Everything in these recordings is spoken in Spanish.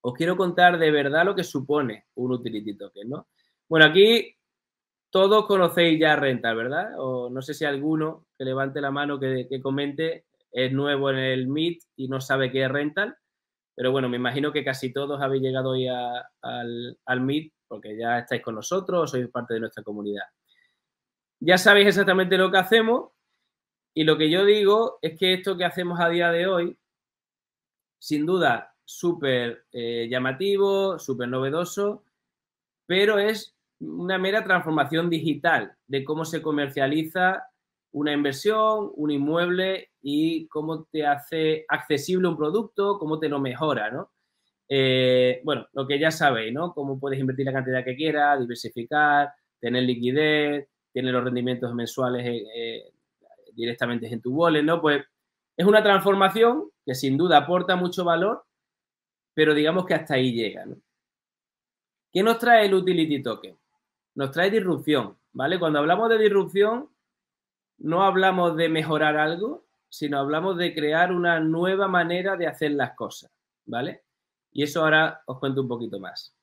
os quiero contar de verdad lo que supone un utility token, ¿no? Bueno, aquí todos conocéis ya Rental, ¿verdad? O no sé si alguno que levante la mano que, comente es nuevo en el Meet y no sabe qué es rental. Pero bueno, me imagino que casi todos habéis llegado ya al, al Meet porque ya estáis con nosotros, sois parte de nuestra comunidad. Ya sabéis exactamente lo que hacemos y lo que yo digo es que esto que hacemos a día de hoy, sin duda, súper eh, llamativo, súper novedoso, pero es una mera transformación digital de cómo se comercializa una inversión, un inmueble y cómo te hace accesible un producto, cómo te lo mejora, ¿no? Eh, bueno, lo que ya sabéis, ¿no? Cómo puedes invertir la cantidad que quieras, diversificar, tener liquidez, tener los rendimientos mensuales eh, directamente en tu wallet, ¿no? Pues es una transformación que sin duda aporta mucho valor pero digamos que hasta ahí llega. ¿no? ¿Qué nos trae el utility token? Nos trae disrupción, ¿vale? Cuando hablamos de disrupción, no hablamos de mejorar algo, sino hablamos de crear una nueva manera de hacer las cosas, ¿vale? Y eso ahora os cuento un poquito más.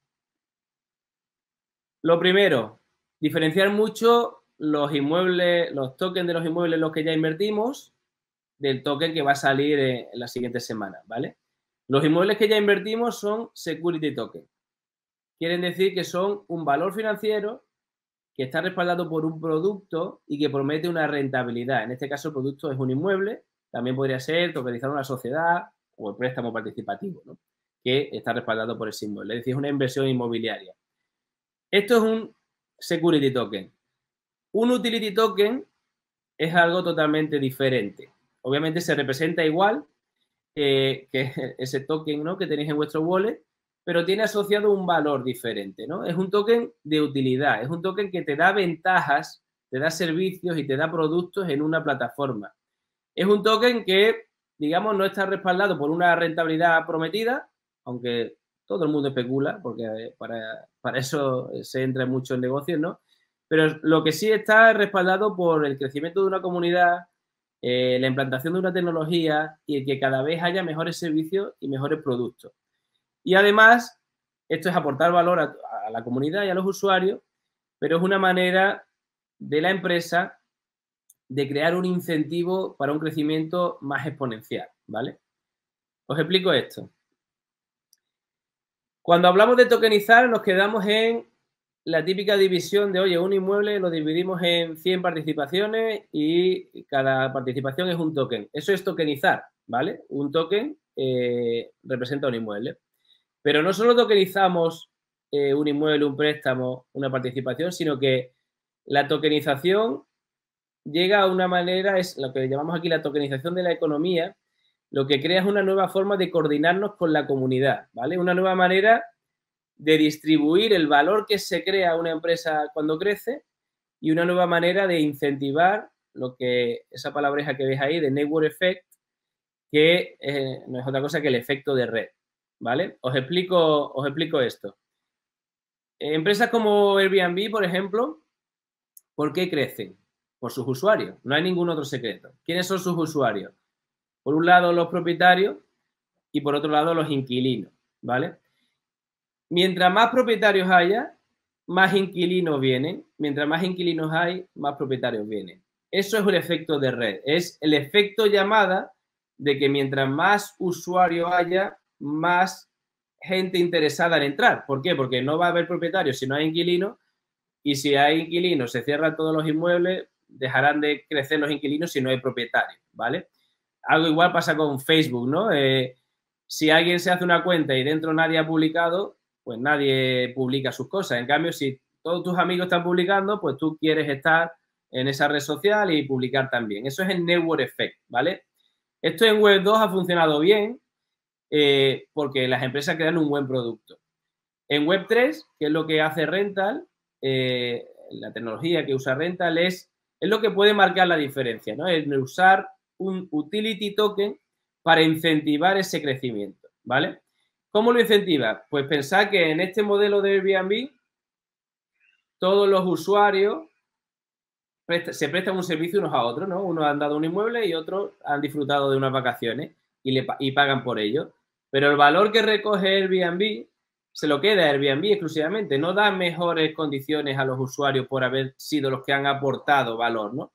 Lo primero, diferenciar mucho los inmuebles, los tokens de los inmuebles los que ya invertimos, del token que va a salir en, la siguiente semana, ¿vale? Los inmuebles que ya invertimos son security token. Quieren decir que son un valor financiero que está respaldado por un producto y que promete una rentabilidad. En este caso, el producto es un inmueble, también podría ser tokenizar una sociedad o el préstamo participativo, que está respaldado por el símbolo. Es decir, es una inversión inmobiliaria. Esto es un security token. Un utility token es algo totalmente diferente. Obviamente se representa igual, que es ese token ¿no? que tenéis en vuestro wallet, pero tiene asociado un valor diferente, ¿no? Es un token de utilidad, es un token que te da ventajas, te da servicios y te da productos en una plataforma. Es un token que, digamos, no está respaldado por una rentabilidad prometida, aunque todo el mundo especula, porque eh, para, para eso se entra mucho en negocios, ¿no? Pero lo que sí está respaldado por el crecimiento de una comunidad, eh, la implantación de una tecnología y que cada vez haya mejores servicios y mejores productos. Y además, esto es aportar valor a la comunidad y a los usuarios, pero es una manera de la empresa de crear un incentivo para un crecimiento más exponencial, ¿vale? Os explico esto. Cuando hablamos de tokenizar nos quedamos en la típica división de, oye, un inmueble lo dividimos en 100 participaciones y cada participación es un token. Eso es tokenizar, ¿vale? Un token eh, representa un inmueble. Pero no solo tokenizamos eh, un inmueble, un préstamo, una participación, sino que la tokenización llega a una manera, es lo que llamamos aquí la tokenización de la economía, lo que crea es una nueva forma de coordinarnos con la comunidad, ¿vale? Una nueva manera de distribuir el valor que se crea una empresa cuando crece y una nueva manera de incentivar lo que esa palabreja que veis ahí de network effect, que eh, no es otra cosa que el efecto de red. ¿Vale? Os explico, os explico esto. Empresas como Airbnb, por ejemplo, ¿por qué crecen? Por sus usuarios. No hay ningún otro secreto. ¿Quiénes son sus usuarios? Por un lado, los propietarios y por otro lado, los inquilinos. ¿Vale? mientras más propietarios haya, más inquilinos vienen. Mientras más inquilinos hay, más propietarios vienen. Eso es un efecto de red. Es el efecto llamada de que mientras más usuarios haya, más gente interesada en entrar. ¿Por qué? Porque no va a haber propietarios si no hay inquilinos. Y si hay inquilinos, se cierran todos los inmuebles, dejarán de crecer los inquilinos si no hay propietarios, ¿vale? Algo igual pasa con Facebook, ¿no? Eh, si alguien se hace una cuenta y dentro nadie ha publicado, pues nadie publica sus cosas. En cambio, si todos tus amigos están publicando, pues tú quieres estar en esa red social y publicar también. Eso es el network effect, ¿vale? Esto en Web 2 ha funcionado bien eh, porque las empresas crean un buen producto. En Web 3, que es lo que hace Rental, eh, la tecnología que usa Rental es, es lo que puede marcar la diferencia, ¿no? Es usar un utility token para incentivar ese crecimiento, ¿vale? ¿Cómo lo incentiva? Pues pensar que en este modelo de Airbnb todos los usuarios se prestan un servicio unos a otros, ¿no? Unos han dado un inmueble y otros han disfrutado de unas vacaciones y, pagan por ello. Pero el valor que recoge Airbnb se lo queda Airbnb exclusivamente. No da mejores condiciones a los usuarios por haber sido los que han aportado valor, ¿no?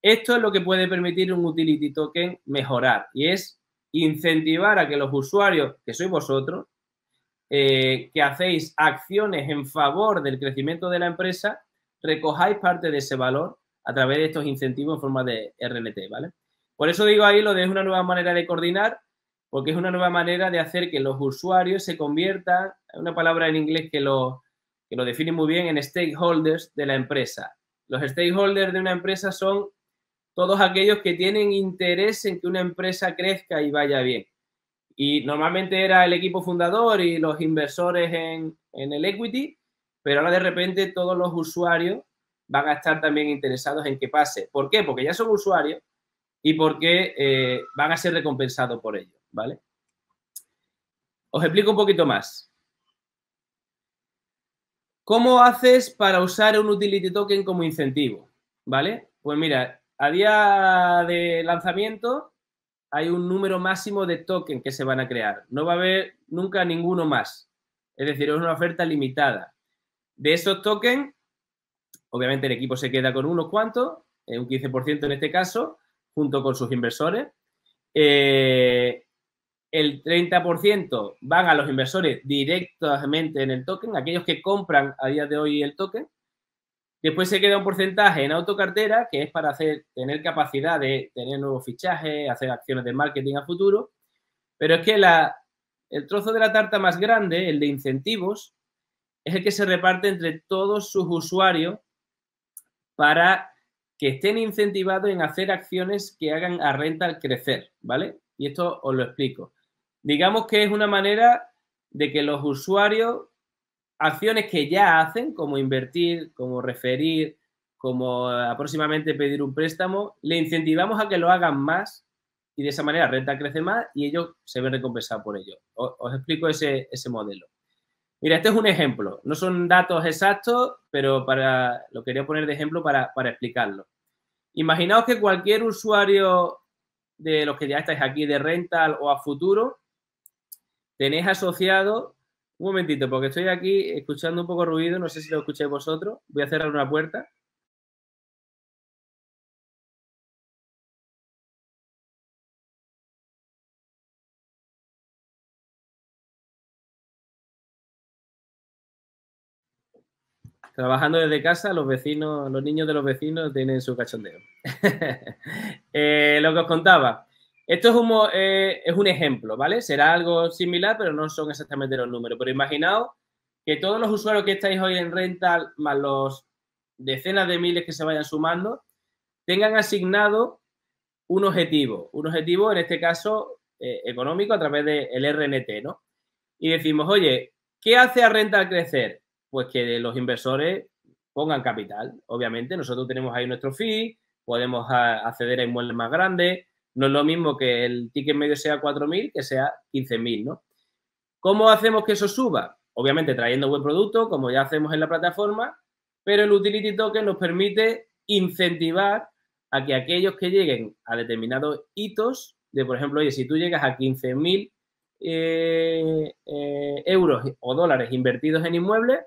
Esto es lo que puede permitir un utility token mejorar y es incentivar a que los usuarios, que sois vosotros, eh, que hacéis acciones en favor del crecimiento de la empresa, recojáis parte de ese valor a través de estos incentivos en forma de RNT, ¿vale? Por eso digo ahí lo de una nueva manera de coordinar, porque es una nueva manera de hacer que los usuarios se conviertan, una palabra en inglés que lo, que lo define muy bien, en stakeholders de la empresa. Los stakeholders de una empresa son todos aquellos que tienen interés en que una empresa crezca y vaya bien. Y normalmente era el equipo fundador y los inversores en, el equity, pero ahora de repente todos los usuarios van a estar también interesados en que pase. ¿Por qué? Porque ya son usuarios y porque eh, van a ser recompensados por ello, ¿vale? Os explico un poquito más. ¿Cómo haces para usar un utility token como incentivo? ¿Vale? Pues mira, a día de lanzamiento hay un número máximo de tokens que se van a crear. No va a haber nunca ninguno más. Es decir, es una oferta limitada. De esos tokens, obviamente el equipo se queda con unos cuantos, eh, un 15% en este caso, junto con sus inversores. Eh, el 30% van a los inversores directamente en el token, aquellos que compran a día de hoy el token, Después se queda un porcentaje en autocartera, que es para hacer, tener capacidad de tener nuevos fichajes, hacer acciones de marketing a futuro. Pero es que el trozo de la tarta más grande, el de incentivos, es el que se reparte entre todos sus usuarios para que estén incentivados en hacer acciones que hagan a renta crecer, ¿vale? Y esto os lo explico. Digamos que es una manera de que los usuarios acciones que ya hacen, como invertir, como referir, como aproximadamente pedir un préstamo, le incentivamos a que lo hagan más y de esa manera renta crece más y ellos se ven recompensados por ello. Os, explico ese, modelo. Mira, este es un ejemplo. No son datos exactos, pero para, lo quería poner de ejemplo para, para explicarlo. Imaginaos que cualquier usuario de los que ya estáis aquí de rental o a futuro, tenéis asociado un momentito, porque estoy aquí escuchando un poco ruido, no sé si lo escucháis vosotros. Voy a cerrar una puerta. trabajando desde casa, los vecinos, los niños de los vecinos tienen su cachondeo. Eh, lo que os contaba, esto eh, es un, ejemplo, ¿vale? Será algo similar, pero no son exactamente los números. Pero imaginaos que todos los usuarios que estáis hoy en rental, más los decenas de miles que se vayan sumando, tengan asignado un objetivo. Un objetivo, en este caso, eh, económico a través del RNT, ¿no? Y decimos, oye, ¿qué hace a rental crecer? Pues que los inversores pongan capital. Obviamente, nosotros tenemos ahí nuestro fee, podemos ah, acceder a inmuebles más grandes, no es lo mismo que el ticket medio sea 4.000 que sea 15.000, ¿no? ¿Cómo hacemos que eso suba? Obviamente trayendo buen producto, como ya hacemos en la plataforma, pero el utility token nos permite incentivar a que aquellos que lleguen a determinados hitos, de por ejemplo, oye, si tú llegas a 15.000 eh, eh, euros o dólares invertidos en inmuebles,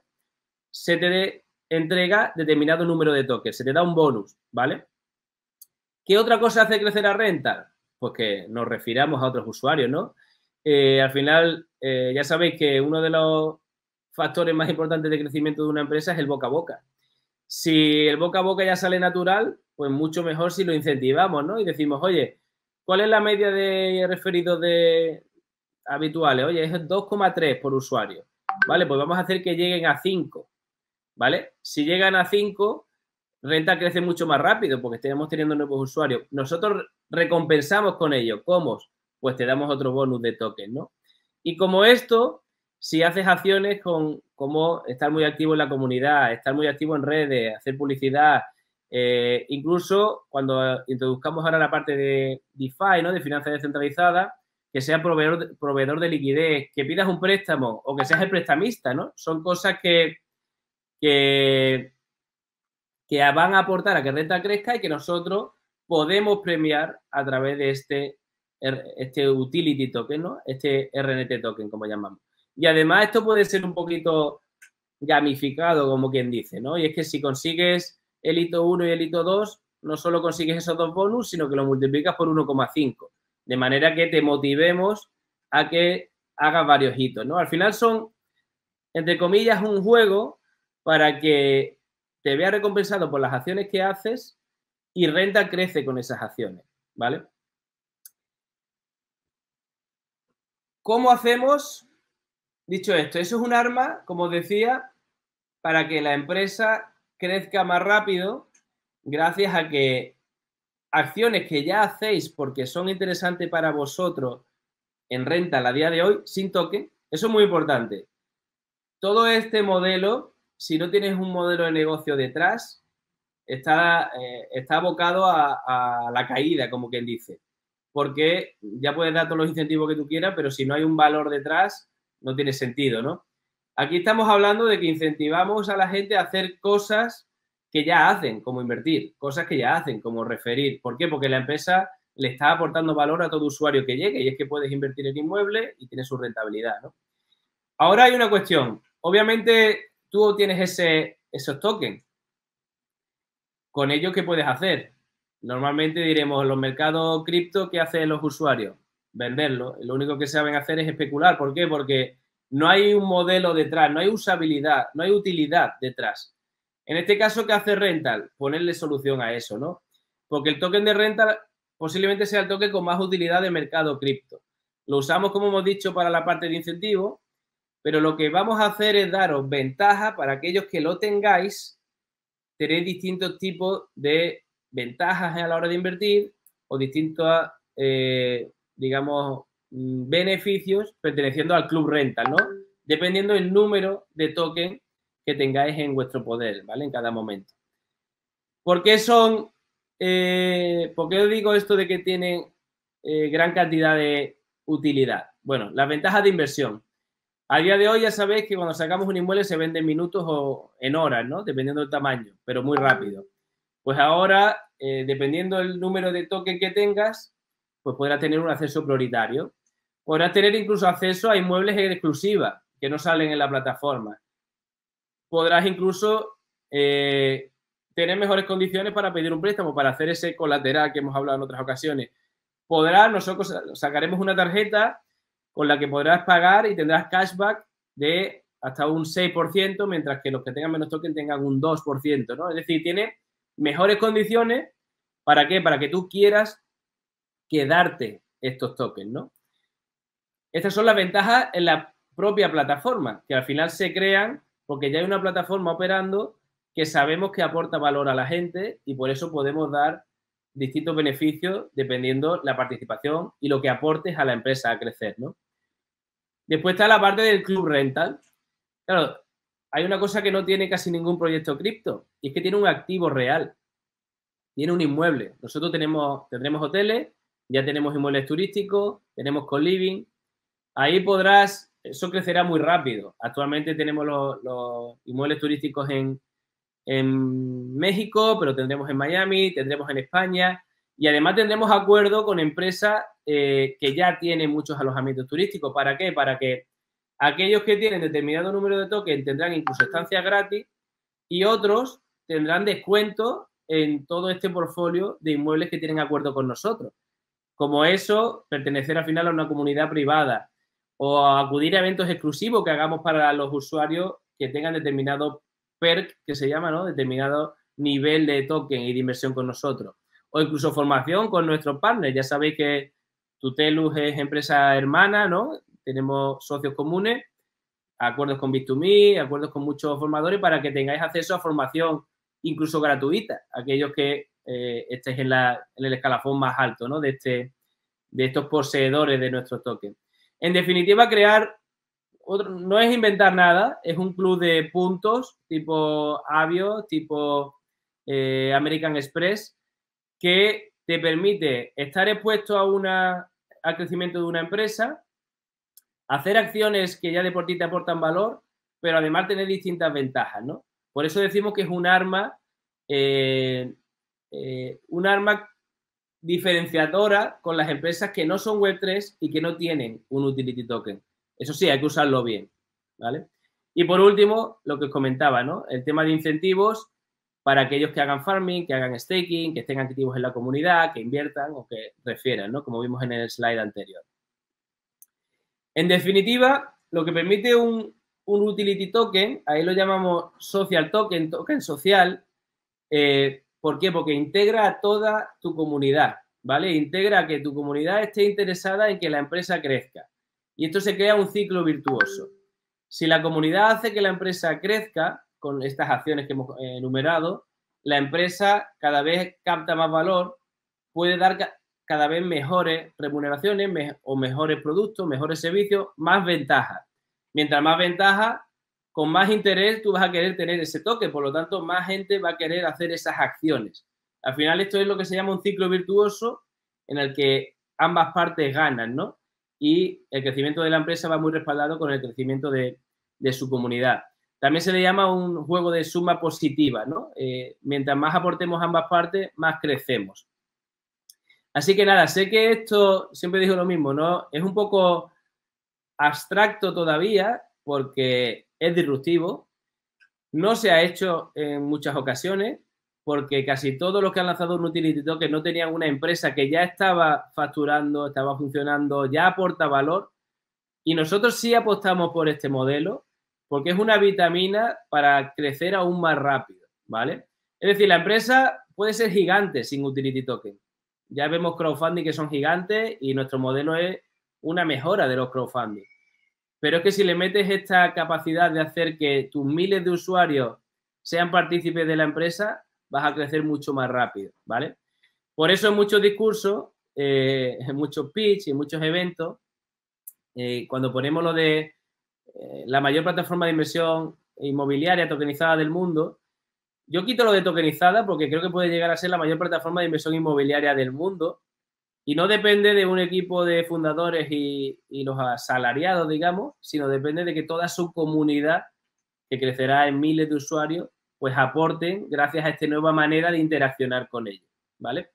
se te entrega determinado número de tokens, se te da un bonus, ¿vale? ¿Qué otra cosa hace crecer a renta? Pues que nos refiramos a otros usuarios, ¿no? Eh, al final, eh, ya sabéis que uno de los factores más importantes de crecimiento de una empresa es el boca a boca. Si el boca a boca ya sale natural, pues mucho mejor si lo incentivamos, ¿no? Y decimos, oye, ¿cuál es la media de referidos de habituales? Oye, es 2,3 por usuario. Vale, pues vamos a hacer que lleguen a 5. ¿Vale? Si llegan a 5, renta crece mucho más rápido porque estamos teniendo nuevos usuarios. Nosotros recompensamos con ello. ¿Cómo? Pues te damos otro bonus de token, ¿no? Y como esto, si haces acciones con como estar muy activo en la comunidad, estar muy activo en redes, hacer publicidad, eh, incluso cuando introduzcamos ahora la parte de DeFi, ¿no? De finanzas descentralizadas, que sea proveedor, proveedor de liquidez, que pidas un préstamo o que seas el prestamista, ¿no? Son cosas que que van a aportar a que renta crezca y que nosotros podemos premiar a través de este, este utility token, ¿no? Este RNT token, como llamamos. Y además esto puede ser un poquito gamificado, como quien dice, ¿no? Y es que si consigues el hito 1 y el hito 2, no solo consigues esos dos bonus, sino que lo multiplicas por 1,5. De manera que te motivemos a que hagas varios hitos, ¿no? Al final son, entre comillas, un juego para que te vea recompensado por las acciones que haces y renta crece con esas acciones, ¿vale? ¿Cómo hacemos? Dicho esto, eso es un arma, como decía, para que la empresa crezca más rápido gracias a que acciones que ya hacéis porque son interesantes para vosotros en renta a día de hoy, sin toque, eso es muy importante. Todo este modelo si no tienes un modelo de negocio detrás, está, eh, abocado a, la caída, como quien dice. Porque ya puedes dar todos los incentivos que tú quieras, pero si no hay un valor detrás, no tiene sentido, ¿no? Aquí estamos hablando de que incentivamos a la gente a hacer cosas que ya hacen, como invertir, cosas que ya hacen, como referir. ¿Por qué? Porque la empresa le está aportando valor a todo usuario que llegue y es que puedes invertir en inmueble y tiene su rentabilidad, ¿no? Ahora hay una cuestión. Obviamente tú tienes ese, esos tokens. ¿Con ellos qué puedes hacer? Normalmente diremos, los mercados cripto, ¿qué hacen los usuarios? Venderlo. Lo único que saben hacer es especular. ¿Por qué? Porque no hay un modelo detrás, no hay usabilidad, no hay utilidad detrás. En este caso, ¿qué hace Rental? Ponerle solución a eso, ¿no? Porque el token de Rental posiblemente sea el token con más utilidad de mercado cripto. Lo usamos, como hemos dicho, para la parte de incentivo. Pero lo que vamos a hacer es daros ventaja para aquellos que lo tengáis. Tenéis distintos tipos de ventajas a la hora de invertir o distintos, eh, digamos, mm, beneficios perteneciendo al club rental, ¿no? Dependiendo el número de token que tengáis en vuestro poder, ¿vale? En cada momento. ¿Por qué son, eh, por qué os digo esto de que tienen eh, gran cantidad de utilidad? Bueno, las ventajas de inversión. A día de hoy ya sabéis que cuando sacamos un inmueble se vende en minutos o en horas, ¿no? Dependiendo del tamaño, pero muy rápido. Pues ahora, eh, dependiendo del número de toques que tengas, pues podrás tener un acceso prioritario. Podrás tener incluso acceso a inmuebles en exclusiva que no salen en la plataforma. Podrás incluso eh, tener mejores condiciones para pedir un préstamo, para hacer ese colateral que hemos hablado en otras ocasiones. Podrás, nosotros sacaremos una tarjeta con la que podrás pagar y tendrás cashback de hasta un 6%, mientras que los que tengan menos token tengan un 2%, ¿no? Es decir, tiene mejores condiciones, ¿para qué? Para que tú quieras quedarte estos tokens, ¿no? Estas son las ventajas en la propia plataforma, que al final se crean porque ya hay una plataforma operando que sabemos que aporta valor a la gente y por eso podemos dar distintos beneficios dependiendo la participación y lo que aportes a la empresa a crecer, ¿no? Después está la parte del club rental. Claro, hay una cosa que no tiene casi ningún proyecto cripto y es que tiene un activo real. Tiene un inmueble. Nosotros tenemos, tendremos hoteles, ya tenemos inmuebles turísticos, tenemos co-living. Ahí podrás, eso crecerá muy rápido. Actualmente tenemos los inmuebles turísticos en, en México, pero tendremos en Miami, tendremos en España y además tendremos acuerdo con empresas eh, que ya tienen muchos alojamientos turísticos. ¿Para qué? Para que aquellos que tienen determinado número de tokens tendrán incluso estancias gratis y otros tendrán descuento en todo este portfolio de inmuebles que tienen acuerdo con nosotros. Como eso, pertenecer al final a una comunidad privada o acudir a eventos exclusivos que hagamos para los usuarios que tengan determinado PERC, que se llama, ¿no? Determinado nivel de token y de inversión con nosotros. O incluso formación con nuestros partners. Ya sabéis que Tutelus es empresa hermana, ¿no? Tenemos socios comunes, acuerdos con Bit2Me, acuerdos con muchos formadores para que tengáis acceso a formación incluso gratuita, aquellos que eh, estéis en, la, en, el escalafón más alto, ¿no? De, este, de estos poseedores de nuestro token. En definitiva, crear no es inventar nada, es un club de puntos tipo Avio, tipo eh, American Express, que te permite estar expuesto a una, al crecimiento de una empresa, hacer acciones que ya de por ti te aportan valor, pero además tener distintas ventajas, ¿no? Por eso decimos que es un arma, eh, eh, un arma diferenciadora con las empresas que no son Web3 y que no tienen un utility token. Eso sí, hay que usarlo bien, ¿vale? Y por último, lo que os comentaba, ¿no? El tema de incentivos para aquellos que hagan farming, que hagan staking, que estén activos en la comunidad, que inviertan o que refieran, ¿no? Como vimos en el slide anterior. En definitiva, lo que permite un, utility token, ahí lo llamamos social token, token social. Eh, ¿Por qué? Porque integra a toda tu comunidad, ¿vale? Integra que tu comunidad esté interesada en que la empresa crezca. Y esto se crea un ciclo virtuoso. Si la comunidad hace que la empresa crezca con estas acciones que hemos eh, enumerado, la empresa cada vez capta más valor, puede dar cada vez mejores remuneraciones o mejores productos, mejores servicios, más ventajas. Mientras más ventajas, con más interés tú vas a querer tener ese toque, por lo tanto, más gente va a querer hacer esas acciones. Al final, esto es lo que se llama un ciclo virtuoso en el que ambas partes ganan, ¿no? y el crecimiento de la empresa va muy respaldado con el crecimiento de, su comunidad. También se le llama un juego de suma positiva, ¿no? Eh, mientras más aportemos ambas partes, más crecemos. Así que nada, sé que esto, siempre digo lo mismo, ¿no? Es un poco abstracto todavía porque es disruptivo, no se ha hecho en muchas ocasiones, porque casi todos los que han lanzado un utility token no tenían una empresa que ya estaba facturando, estaba funcionando, ya aporta valor. Y nosotros sí apostamos por este modelo porque es una vitamina para crecer aún más rápido, ¿vale? Es decir, la empresa puede ser gigante sin utility token. Ya vemos crowdfunding que son gigantes y nuestro modelo es una mejora de los crowdfunding. Pero es que si le metes esta capacidad de hacer que tus miles de usuarios sean partícipes de la empresa, vas a crecer mucho más rápido, ¿vale? Por eso en muchos discursos, eh, en muchos pitch y en muchos eventos, eh, cuando ponemos lo de eh, la mayor plataforma de inversión inmobiliaria tokenizada del mundo, yo quito lo de tokenizada porque creo que puede llegar a ser la mayor plataforma de inversión inmobiliaria del mundo y no depende de un equipo de fundadores y, y los asalariados, digamos, sino depende de que toda su comunidad, que crecerá en miles de usuarios, pues aporten gracias a esta nueva manera de interaccionar con ellos, ¿vale?